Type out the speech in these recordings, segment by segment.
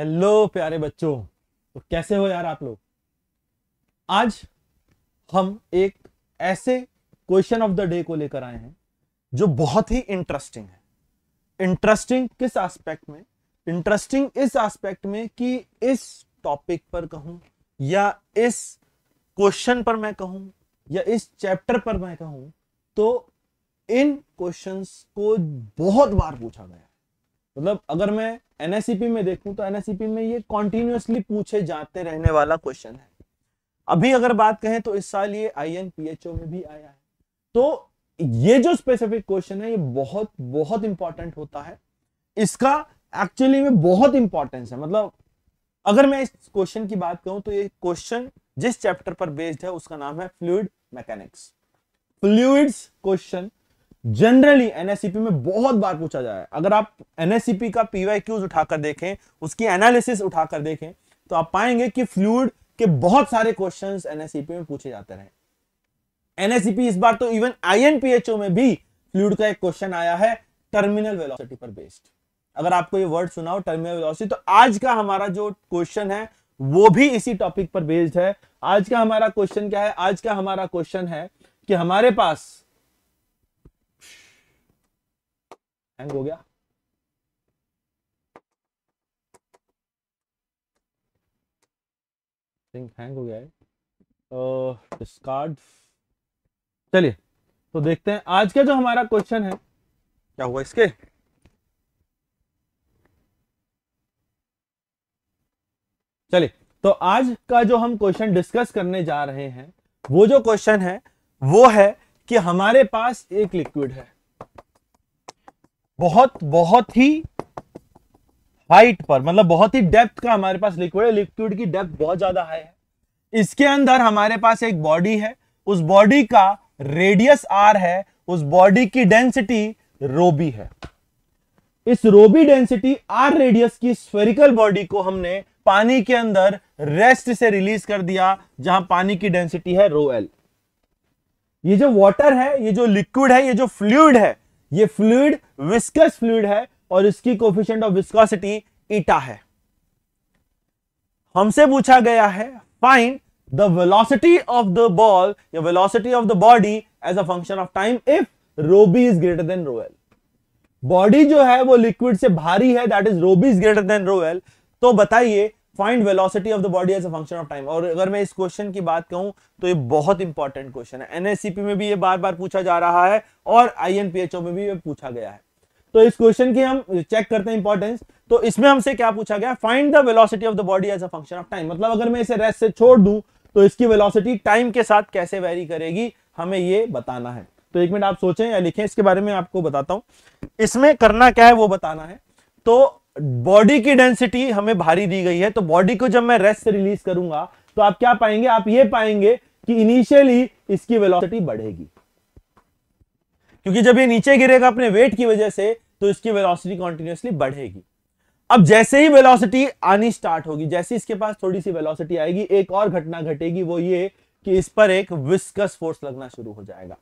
hello प्यारे बच्चों तो कैसे हो यार आप लोग आज हम एक ऐसे क्वेश्चन ऑफ द डे को लेकर आए हैं जो बहुत ही इंटरेस्टिंग है इंटरेस्टिंग किस एस्पेक्ट में इंटरेस्टिंग इस एस्पेक्ट में कि इस टॉपिक पर कहूं या इस क्वेश्चन पर मैं कहूं या इस चैप्टर पर मैं कहूं तो इन क्वेश्चंस को बहुत बार पूछा गया मतलब अगर मैं एनएससीपी e में देखूं तो एनएससीपी e में ये कॉन्टिन्यूसली पूछे जाते रहने वाला क्वेश्चन है अभी अगर बात कहें तो इस साल ये आई में भी आया है तो ये जो स्पेसिफिक क्वेश्चन है ये बहुत बहुत इंपॉर्टेंट होता है इसका एक्चुअली में बहुत इंपॉर्टेंस है मतलब अगर मैं इस क्वेश्चन की बात करूं तो ये क्वेश्चन जिस चैप्टर पर बेस्ड है उसका नाम है fluid mechanics fluid question generally NSCP e में बहुत बार पूछा जाए अगर आप एनएससीपी e का पीवाई क्यूज उठाकर देखें उसकी एनालिसिस उठाकर देखें तो आप पाएंगे कि फ्लूड के बहुत सारे क्वेश्चन एनएससीपी e में पूछे जाते रहे एनएससीपी इस बार तो इवन आई में भी फ्लूड का एक क्वेश्चन आया है टर्मिनल वेलोसिटी पर बेस्ड अगर आपको ये वर्ड सुनाओ टर्मिनल वेलोसिटी तो आज का हमारा जो क्वेश्चन है वो भी इसी टॉपिक पर बेस्ड है आज का हमारा क्वेश्चन क्या है आज का हमारा क्वेश्चन है कि हमारे पास हैंग हो गया थिंक हैंग हो गया है तो चलिए तो देखते हैं आज का जो हमारा क्वेश्चन है क्या हुआ इसके चलिए तो आज का जो हम क्वेश्चन डिस्कस करने जा रहे हैं वो जो क्वेश्चन है वो है कि हमारे पास एक लिक्विड है बहुत बहुत ही हाइट पर मतलब बहुत ही डेप्थ का हमारे पास लिक्विड है लिक्विड की डेप्थ बहुत ज्यादा हाई है इसके अंदर हमारे पास एक बॉडी है उस बॉडी का रेडियस आर है उस बॉडी की डेंसिटी रोबी है इस रोबी डेंसिटी आर रेडियस की स्फेरिकल बॉडी को हमने पानी के अंदर रेस्ट से रिलीज कर दिया जहां पानी की डेंसिटी है रो एल ये जो वाटर है ये जो लिक्विड है ये जो फ्लूड है ये फ्लूड विस्कस फ्लूड है और इसकी कोफिशियंट ऑफ विस्कोसिटी ईटा है हमसे पूछा गया है find the velocity of the ball या velocity of the body as a function of time if rho B is greater than rho L body जो है वो लिक्विड से भारी है that is rho B is greater than rho L तो बताइए find velocity of the body as a function of time और अगर मैं इस क्वेश्चन की बात कहूं तो ये बहुत इंपॉर्टेंट क्वेश्चन है एनएससीपी में भी ये बार बार पूछा जा रहा है और आईएनपीएचओ में भी ये पूछा गया है तो इस क्वेश्चन की हम चेक करते हैं इंपॉर्टेंस तो इसमें हमसे क्या पूछा गया find the velocity of the body as a function of time मतलब अगर मैं इसे रेस्ट से छोड़ दूं तो इसकी वेलोसिटी टाइम के साथ कैसे वेरी करेगी हमें ये बताना है तो एक मिनट आप सोचें या लिखें इसके बारे में आपको बताता हूं इसमें करना क्या है वो बताना है तो बॉडी की डेंसिटी हमें भारी दी गई है तो बॉडी को जब मैं रेस्ट से रिलीज करूंगा तो आप क्या पाएंगे आप ये पाएंगे कि इनिशियली इसकी वेलोसिटी बढ़ेगी क्योंकि जब ये नीचे गिरेगा अपने वेट की वजह से तो इसकी वेलोसिटी कॉन्टिन्यूसली बढ़ेगी अब जैसे ही वेलोसिटी आनी स्टार्ट होगी जैसे इसके पास थोड़ी सी वेलोसिटी आएगी एक और घटना घटेगी वो ये कि इस पर एक विस्कस फोर्स लगना शुरू हो जाएगा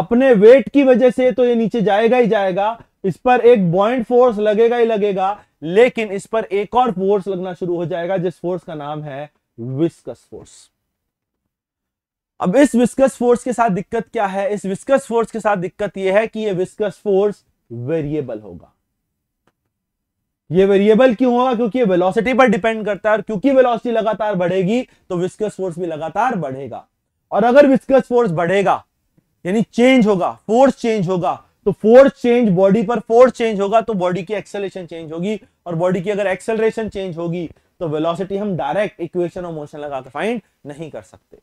अपने वेट की वजह से तो ये नीचे जाएगा ही जाएगा इस पर एक बॉइंट फोर्स लगेगा ही लगेगा लेकिन इस पर एक और फोर्स लगना शुरू हो जाएगा जिस फोर्स का नाम है विस्कस फोर्स अब इस विस्कस फोर्स के साथ दिक्कत क्या है इस विस्कस फोर्स के साथ दिक्कत यह है कि यह विस्कस फोर्स वेरिएबल होगा यह वेरिएबल क्यों होगा क्योंकि यह वेलोसिटी पर डिपेंड करता है और क्योंकि वेलोसिटी लगातार बढ़ेगी तो विस्कस फोर्स भी लगातार बढ़ेगा और अगर विस्कस फोर्स बढ़ेगा यानी चेंज होगा फोर्स चेंज होगा तो फोर्स चेंज बॉडी पर फोर्स चेंज होगा तो बॉडी की एक्सेलेशन चेंज होगी और बॉडी की अगर एक्सेलरेशन चेंज होगी तो वेलोसिटी हम डायरेक्ट इक्वेशन ऑफ मोशन लगाकर फाइंड नहीं कर सकते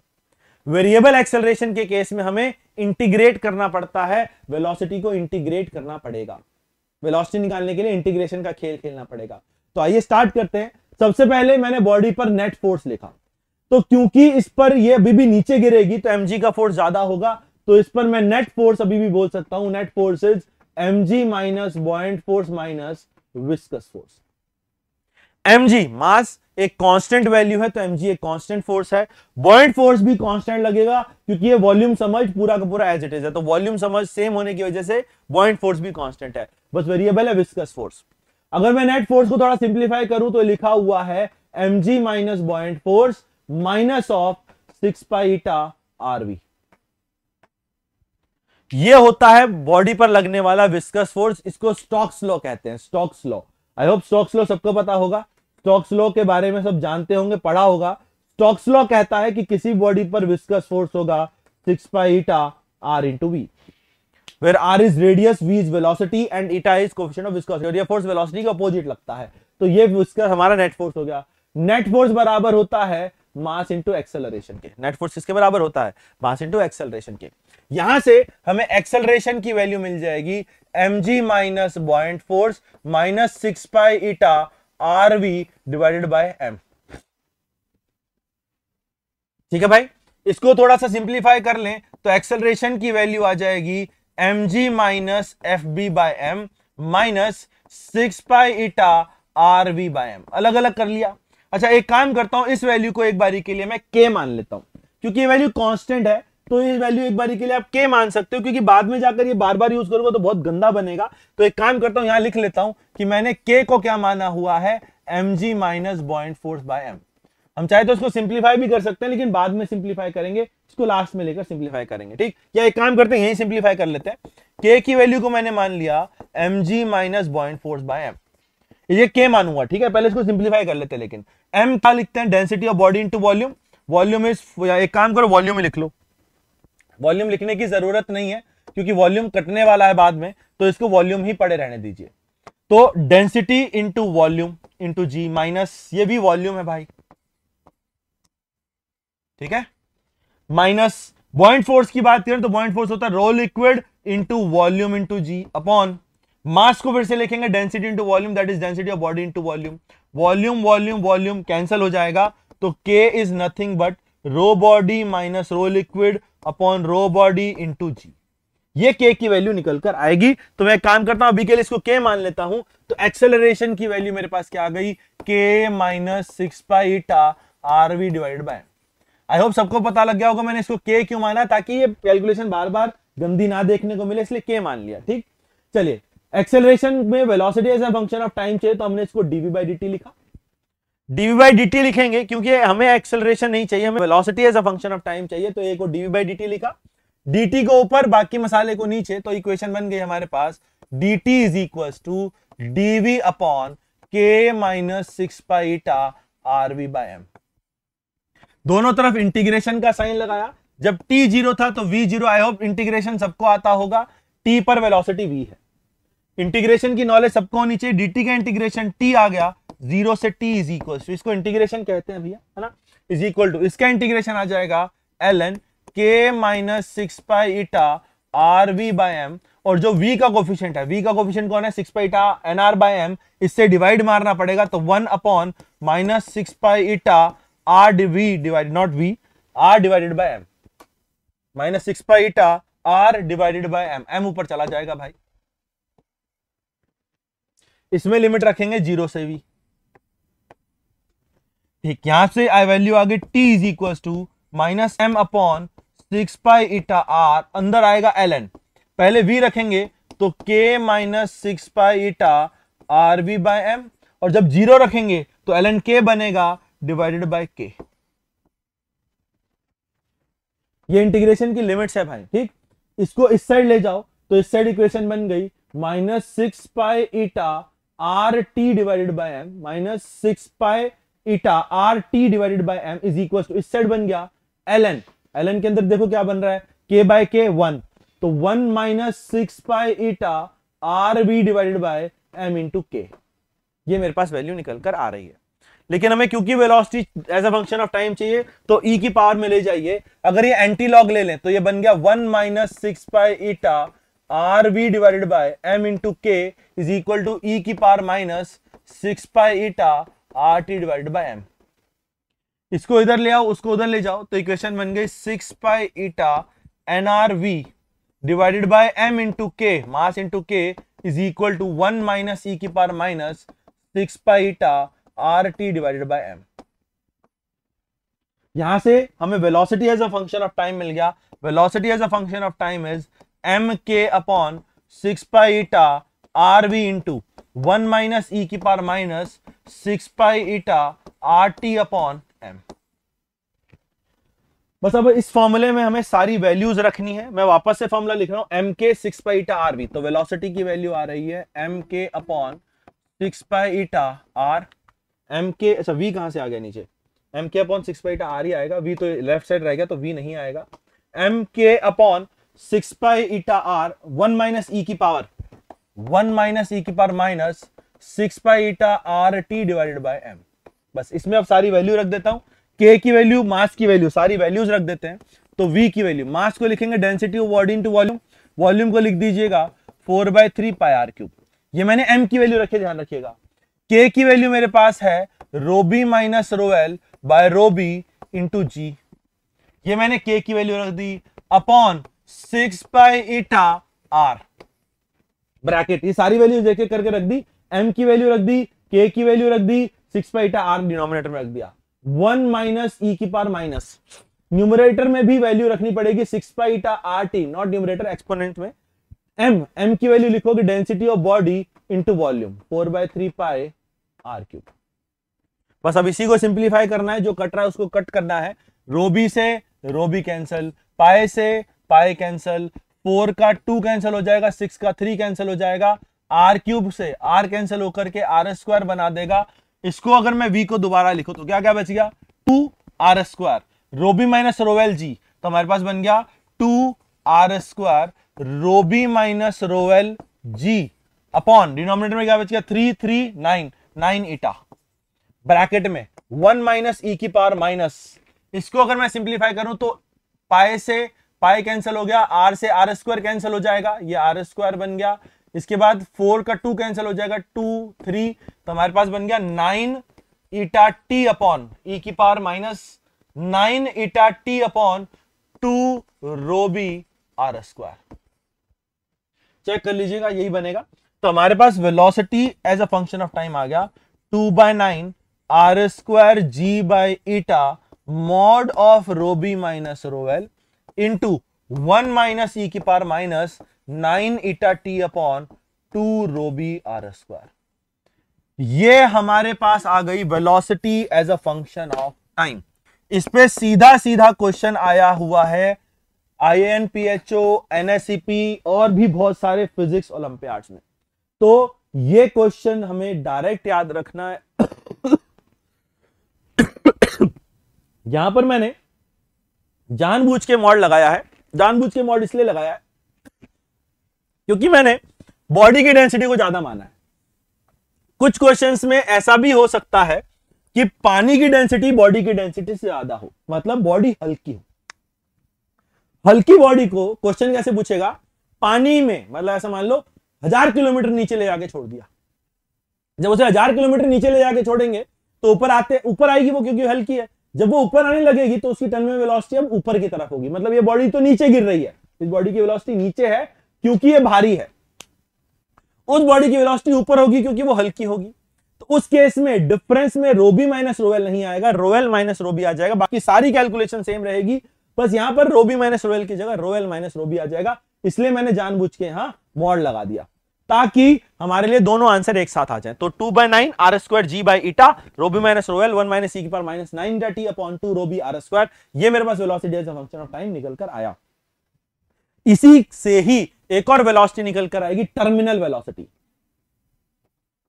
वेरिएबल एक्सेलरेशन के केस में हमें इंटीग्रेट करना पड़ता है वेलोसिटी को इंटीग्रेट करना पड़ेगा वेलोसिटी निकालने के लिए इंटीग्रेशन का खेल खेलना पड़ेगा तो आइए स्टार्ट करते हैं सबसे पहले मैंने बॉडी पर नेट फोर्स लिखा तो क्योंकि इस पर ये अभी भी नीचे गिरेगी तो एम का फोर्स ज्यादा होगा तो इस पर मैं नेट फोर्स अभी भी बोल सकता हूं net force is m g minus buoyant force minus viscous force m g mass एक कांस्टेंट वैल्यू है तो एम जी एक कांस्टेंट फोर्स है बॉइंट फोर्स भी कांस्टेंट लगेगा क्योंकि ये वॉल्यूम समझ पूरा का पूरा एज इट इज है तो वॉल्यूम समझ सेम होने की वजह से बॉइंट फोर्स भी कांस्टेंट है बस वेरिएबल है विस्कस फोर्स अगर मैं नेट फोर्स को थोड़ा सिंप्लीफाई करूं तो लिखा हुआ है m g minus buoyant force minus of six pi eta r v ये होता है बॉडी पर लगने वाला विस्कस फोर्स इसको स्टॉक्स लॉ कहते हैं Stokes law I hope Stokes law सबको पता होगा स्टॉक्स लॉ के बारे में सब जानते होंगे पढ़ा होगा स्टॉक्स लॉ कहता है कि किसी बॉडी पर विस्कस फोर्स होगा six by eta r into v where r is radius v is velocity and eta is question of viscous force velocity का अपोजिट लगता है तो ये विस्कस हमारा नेट फोर्स हो गया नेट फोर्स बराबर होता है मास इंटू एक्सेलरेशन के नेट फोर्स किसके बराबर होता है मास इंटू एक्सेलरेशन के यहां से हमें एक्सेलरेशन की वैल्यू मिल जाएगी m g minus buoyant force minus six pi eta r v divided by m ठीक है भाई इसको थोड़ा सा सिंप्लीफाई कर लें तो एक्सेलरेशन की वैल्यू आ जाएगी m g minus f b by m minus six pi eta r v by M अलग अलग कर लिया अच्छा एक काम करता हूं इस वैल्यू को एक बारी के लिए मैं के मान लेता हूं क्योंकि ये वैल्यू कांस्टेंट है तो ये वैल्यू एक बारी के लिए आप के मान सकते हो क्योंकि बाद में जाकर ये बार बार यूज करोगे तो बहुत गंदा बनेगा तो एक काम करता हूं यहां लिख लेता हूं कि मैंने के को क्या माना हुआ है m g minus buoyant force by m हम चाहे तो इसको सिंप्लीफाई भी कर सकते हैं लेकिन बाद में सिंप्लीफाई करेंगे इसको लास्ट में लेकर सिंप्लीफाई करेंगे ठीक या एक काम करते हैं यही सिंप्लीफाई कर लेते हैं के की वैल्यू को मैंने मान लिया m g minus buoyant force by m ये के मानूंगा ठीक है पहले इसको सिंप्लीफाई कर लेते हैं लेकिन एम क्या लिखते हैं density of body into volume volume is एक काम करो वॉल्यूम में लिख लो वॉल्यूम लिखने की जरूरत नहीं है क्योंकि वॉल्यूम कटने वाला है बाद में तो इसको वॉल्यूम ही पड़े रहने दीजिए तो density into volume into g minus ये भी वॉल्यूम है भाई ठीक है माइनस बॉइंट फोर्स की बात करें तो बॉइंट फोर्स होता है rho liquid into volume into g upon mass को फिर से लिखेंगे density into volume that is density of body into volume volume volume volume cancel हो जाएगा तो k is nothing but rho body minus rho liquid upon rho body into g ये k की value निकल कर आएगी तो मैं काम करता हूं अभी के लिए इसको के मान लेता हूं तो एक्सेलरेशन की वैल्यू मेरे पास क्या आ गई के minus six pi eta r v divide by I hope सबको पता लग गया होगा मैंने इसको के क्यों माना ताकि ये कैलकुलेशन बार बार गंदी ना देखने को मिले इसलिए के मान लिया ठीक चलिए एक्सेलरेशन में velocity as a function of time चाहिए तो हमने इसको डीवी बाई डी लिखा डीवी बाई डी लिखेंगे क्योंकि हमें एक्सेलरेशन नहीं चाहिए हमें velocity as a function of time चाहिए तो ए को डीवी बाई डी लिखा डी को ऊपर बाकी मसाले को नीचे तो इक्वेशन बन गई हमारे पास d t is equal to dv upon k minus six pi eta r v by m दोनों तरफ इंटीग्रेशन का साइन लगाया जब टी जीरो था तो v zero I hope integration सबको आता होगा टी पर वेलोसिटी वी है इंटीग्रेशन की नॉलेज सबको होनी चाहिए डीटी का इंटीग्रेशन टी आ गया जीरो से टी इज इक्वल टू इसको इंटीग्रेशन कहते हैं भैया है ना इज इक्वल टू इसका इंटीग्रेशन आ जाएगा l n k minus six pi eta r v by M और जो वी का कोफिशियंट है वी का कोफिशियंट कौन है six pi eta n r by m इससे डिवाइड मारना पड़ेगा तो one upon minus six pi eta r v divide naught v r divided by m minus six pi eta r divided by m m ऊपर चला जाएगा भाई इसमें limit रखेंगे जीरो से भी ठीक यहां से आई वैल्यू आ गई t is equal to minus m upon six pi eta r अंदर आएगा एल एन पहले वी रखेंगे तो के minus six pi eta r v by M और जब जीरो रखेंगे तो एल एन के बनेगा डिवाइडेड बाय के ये इंटीग्रेशन की लिमिट्स है भाई ठीक इसको इस साइड ले जाओ तो इस साइड इक्वेशन बन गई minus six pi eta r t divided by m minus six pi eta r t divided by m is equal to इस साइड बन गया एल एन एल एन के अंदर देखो क्या बन रहा है के बाय के वन तो one minus six pi eta r b divided by m into k ये मेरे पास वैल्यू निकल कर आ रही है लेकिन हमें क्योंकि velocity as a function of time चाहिए तो ई e की पावर में ले जाइए अगर ये एंटी लॉग ले लें तो ये बन गया one minus six pi eta r v divided by m into k is equal to e की power minus six pi eta r t divided by m इसको इधर ले आओ उसको उधर ले जाओ तो इक्वेशन बन गई six pi eta n r v divided by m into k mass into k is equal to one minus e की power minus six pi eta r t divided by m यहां से हमें velocity as a function of time मिल गया velocity as a function of time is m k upon six pi eta r v into one minus e की power minus six pi eta r t upon m बस अब इस फॉर्मूले में हमें सारी वैल्यूज रखनी है मैं वापस से फॉर्मूला लिख रहा हूं m k six pi eta r v तो वेलोसिटी की वैल्यू आ रही है m k upon six pi eta r m k अच्छा वी कहां से आ गया नीचे m k upon six pi eta r ही आएगा वी तो लेफ्ट साइड रहेगा तो वी नहीं आएगा M k upon six pi eta are one minus e की पावर वन माइनस ई की power minus six pi eta r t divided by m बस इसमें अब सारी वैल्यू रख देता हूं के की वैल्यू मास की वैल्यू सारी वैल्यूज रख देते हैं तो वी की वैल्यू मास को लिखेंगे density of body into volume volume को लिख दीजिएगा four by three pi r cube ये मैंने एम की वैल्यू रखे ध्यान रखिएगा के की वैल्यू मेरे पास है rho b minus rho l by rho b into g ये मैंने के की वैल्यू रख दी upon six pi eta are bracket ये सारी वैल्यू एक करके रख दी एम की वैल्यू रख दी के की वैल्यू रख दी six pi eta are denominator में रख दिया वन माइनस ई e की पार माइनस न्यूमरेटर में भी वैल्यू रखनी पड़ेगी six pi eta r t naught numerator exponent में एम एम की वैल्यू लिखोगे density of body into volume four by three pi r cube बस अब इसी को सिंप्लीफाई करना है जो कट रहा है उसको कट करना है रोबी से रोबी कैंसल पाए से पाई कैंसल फोर का टू कैंसिल हो जाएगा सिक्स का थ्री कैंसिल हो जाएगा आर क्यूब से आर कैंसिल होकर के आर स्क्वायर बना देगा इसको अगर मैं वी को दोबारा लिखू तो क्या क्या बच गया two r square rho b minus rho l g तो हमारे पास बन गया two r square rho b minus rho l g upon denominator में क्या बच गया three three nine nine eta bracket में वन माइनस ई की पावर माइनस इसको अगर मैं सिंप्लीफाई करूं तो पाए से पाई कैंसिल हो गया आर से आर स्क्वायर कैंसिल हो जाएगा ये आर स्क्वायर बन गया इसके बाद फोर का टू कैंसिल हो जाएगा टू थ्री तो हमारे पास बन गया nine eta t upon e e की power minus nine eta t upon two rho b r square check कर लीजिएगा यही बनेगा तो हमारे पास velocity as a function of time आ गया two by nine r square g by eta mod of rho b minus rho l into one minus e की power minus nine eta t upon two rho b r square ये हमारे पास आ गई velocity as a function of time इस पे सीधा सीधा क्वेश्चन आया हुआ है I N P H O N S C P और भी बहुत सारे फिजिक्स ओलंपियाड में तो ये क्वेश्चन हमें डायरेक्ट याद रखना है यहां पर मैंने जानबूझ के मॉड लगाया है जानबूझ के मॉड इसलिए लगाया है क्योंकि मैंने बॉडी की डेंसिटी को ज्यादा माना है कुछ क्वेश्चंस में ऐसा भी हो सकता है कि पानी की डेंसिटी बॉडी की डेंसिटी से ज्यादा हो मतलब बॉडी हल्की हो हल्की बॉडी को क्वेश्चन कैसे पूछेगा पानी में मतलब ऐसा मान लो हजार किलोमीटर नीचे ले जाके छोड़ दिया जब उसे हजार किलोमीटर नीचे ले जाके छोड़ेंगे तो ऊपर आते ऊपर आएगी वो क्योंकि हल्की है जब वो ऊपर आने लगेगी तो उसकी टर्मिनल वेलोसिटी अब ऊपर की तरफ होगी मतलब ये बॉडी तो नीचे गिर रही है इस बॉडी की वेलोसिटी नीचे है क्योंकि ये भारी है उस बॉडी की वेलोसिटी ऊपर होगी क्योंकि वो हल्की होगी तो उस केस में डिफरेंस में रोबी माइनस रोवेल नहीं आएगा रोवेल माइनस रोबी आ जाएगा बाकी सारी कैलकुलेशन सेम रहेगी बस यहां पर रोबी माइनस रोवेल की जगह रोवेल माइनस रोबी आ जाएगा इसलिए मैंने जानबूझ के यहां मॉड लगा दिया ताकि हमारे लिए दोनों आंसर एक साथ आ जाए तो two by nine r square g by eta rho b minus rho l one minus c की power minus nine d upon two rho b r square ये मेरे पास वेलोसिटी फंक्शन ऑफ टाइम निकल कर आया इसी से ही एक और वेलोसिटी निकल कर आएगी टर्मिनल वेलोसिटी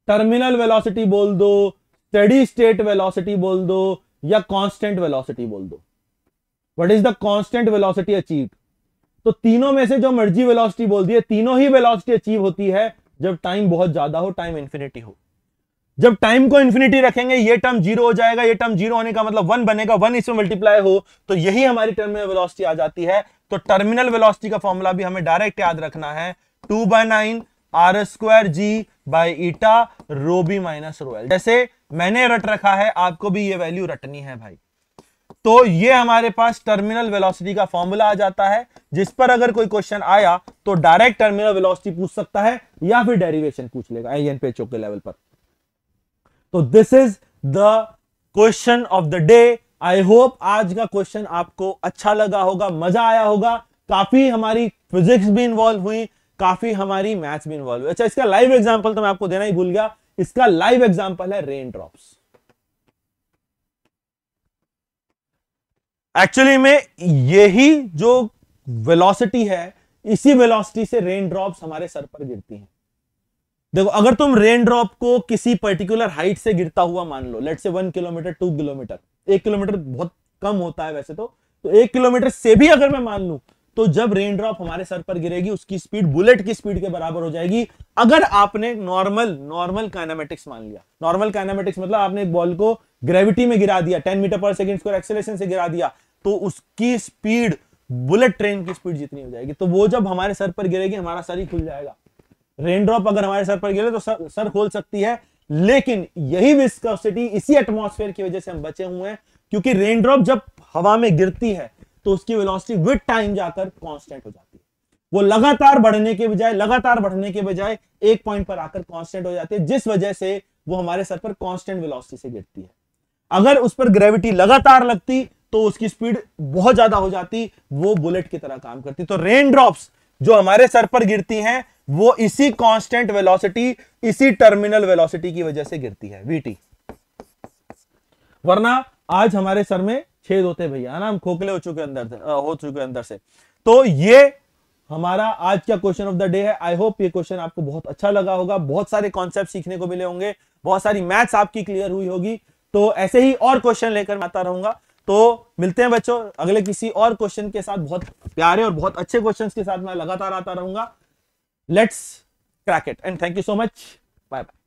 टर्मिनल वेलोसिटी बोल दो स्टडी स्टेट वेलोसिटी बोल दो या कॉन्स्टेंट वेलोसिटी बोल दो what is the constant velocity achieved तो तीनों में से जो मर्जी वेलोसिटी बोल दिए है तीनों ही वेलोसिटी अचीव होती है जब टाइम बहुत ज्यादा हो टाइम इंफिनिटी हो जब टाइम को इंफिनिटी रखेंगे ये टर्म जीरो हो जाएगा ये टर्म जीरो होने का मतलब वन बनेगा वन इसमें मल्टीप्लाई हो तो यही हमारी टर्मिनल वेलोसिटी आ जाती है तो टर्मिनल वेलोसिटी का फॉर्मूला भी हमें डायरेक्ट याद रखना है two by nine r square g by eta rho b minus rho l जैसे मैंने रट रखा है आपको भी ये वैल्यू रटनी है भाई तो ये हमारे पास टर्मिनल वेलोसिटी का फॉर्मूला आ जाता है जिस पर अगर कोई क्वेश्चन आया तो डायरेक्ट टर्मिनल वेलोसिटी पूछ सकता है या फिर डेरिवेशन पूछ लेगा पे चौके लेवल पर तो this is the question of the day I hope आज का क्वेश्चन आपको अच्छा लगा होगा मजा आया होगा काफी हमारी फिजिक्स भी इन्वॉल्व हुई काफी हमारी मैथ्स भी इन्वॉल्व हुई अच्छा इसका लाइव एग्जाम्पल तो मैं आपको देना ही भूल गया इसका लाइव एग्जाम्पल है रेन ड्रॉप्स एक्चुअली में यही जो वेलोसिटी है इसी वेलोसिटी से रेन ड्रॉप हमारे सर पर गिरती हैं देखो अगर तुम रेन ड्रॉप को किसी पर्टिकुलर हाइट से गिरता हुआ मान लो let's say one kilometre two kilometre एक किलोमीटर बहुत कम होता है वैसे तो, तो एक किलोमीटर से भी अगर मैं मान लू तो जब रेनड्रॉप हमारे सर पर गिरेगी उसकी स्पीड बुलेट की स्पीड के बराबर हो जाएगी अगर आपने नॉर्मल नॉर्मल काइनामेटिक्स मान लिया नॉर्मल काइनामेटिक्स मतलब आपने एक बॉल को ग्रेविटी में गिरा दिया ten metre per second square acceleration से गिरा दिया तो उसकी स्पीड बुलेट ट्रेन की स्पीड जितनी हो जाएगी तो वो जब हमारे सर पर गिरेगी हमारा सर ही खुल जाएगा रेनड्रॉप अगर हमारे सर पर गिरे तो सर, सर खोल सकती है लेकिन यही विस्कोसिटी इसी एटमॉस्फेयर की वजह से हम बचे हुए हैं क्योंकि रेनड्रॉप जब हवा में गिरती है तो उसकी वेलोसिटी विद टाइम जाकर कांस्टेंट हो जाती है वो लगातार बढ़ने के बजाय लगातार बढ़ने के बजाय एक पॉइंट पर आकर कांस्टेंट हो जाती है जिस वजह से वो हमारे सर पर कांस्टेंट वेलोसिटी से गिरती है अगर उस पर ग्रेविटी लगातार लगती तो उसकी स्पीड बहुत ज्यादा हो जाती वो बुलेट की तरह काम करती तो रेन जो हमारे सर पर गिरती है वो इसी कॉन्स्टेंट वेलॉसिटी इसी टर्मिनल वेलॉसिटी की वजह से गिरती है वीटी वरना आज हमारे सर में छेद होते भैया है ना हम खोखले हो चुके अंदर से हो चुके अंदर से तो ये हमारा आज का क्वेश्चन ऑफ द डे है आई होप ये क्वेश्चन आपको बहुत अच्छा लगा होगा बहुत सारे कॉन्सेप्ट सीखने को मिले होंगे बहुत सारी मैथ्स आपकी क्लियर हुई होगी तो ऐसे ही और क्वेश्चन लेकर मैं आता रहूंगा तो मिलते हैं बच्चों अगले किसी और क्वेश्चन के साथ बहुत प्यारे और बहुत अच्छे क्वेश्चन के साथ मैं लगातार आता रहूंगा let's crack it and thank you so much bye bye